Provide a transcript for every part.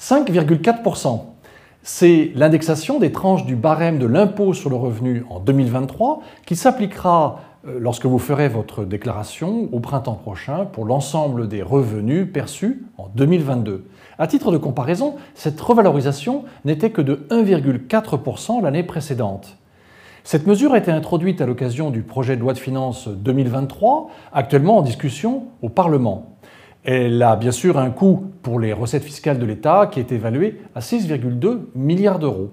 5,4%. C'est l'indexation des tranches du barème de l'impôt sur le revenu en 2023 qui s'appliquera euh, lorsque vous ferez votre déclaration au printemps prochain pour l'ensemble des revenus perçus en 2022. À titre de comparaison, cette revalorisation n'était que de 1,4% l'année précédente. Cette mesure a été introduite à l'occasion du projet de loi de finances 2023, actuellement en discussion au Parlement. Elle a bien sûr un coût pour les recettes fiscales de l'État qui est évalué à 6,2 milliards d'euros.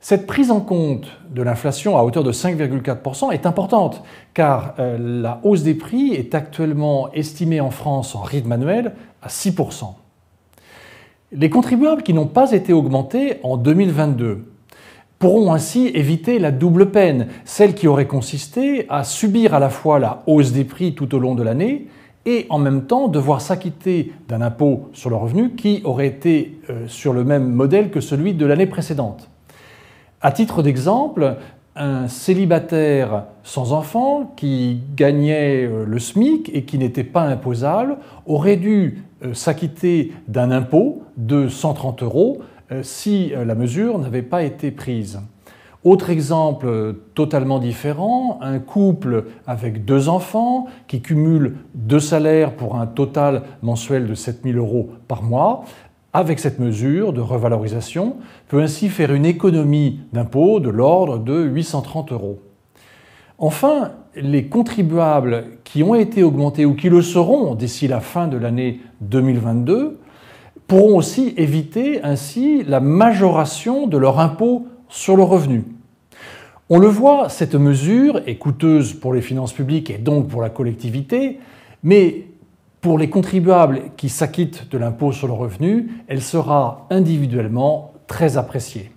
Cette prise en compte de l'inflation à hauteur de 5,4% est importante car euh, la hausse des prix est actuellement estimée en France en rythme annuel à 6%. Les contribuables qui n'ont pas été augmentés en 2022 pourront ainsi éviter la double peine, celle qui aurait consisté à subir à la fois la hausse des prix tout au long de l'année et en même temps devoir s'acquitter d'un impôt sur le revenu qui aurait été euh, sur le même modèle que celui de l'année précédente. À titre d'exemple, un célibataire sans enfant qui gagnait euh, le SMIC et qui n'était pas imposable aurait dû euh, s'acquitter d'un impôt de 130 euros si la mesure n'avait pas été prise. Autre exemple euh, totalement différent, un couple avec deux enfants qui cumule deux salaires pour un total mensuel de 7000 euros par mois, avec cette mesure de revalorisation, peut ainsi faire une économie d'impôts de l'ordre de 830 euros. Enfin, les contribuables qui ont été augmentés ou qui le seront d'ici la fin de l'année 2022 pourront aussi éviter ainsi la majoration de leur impôt sur le revenu. On le voit, cette mesure est coûteuse pour les finances publiques et donc pour la collectivité, mais pour les contribuables qui s'acquittent de l'impôt sur le revenu, elle sera individuellement très appréciée.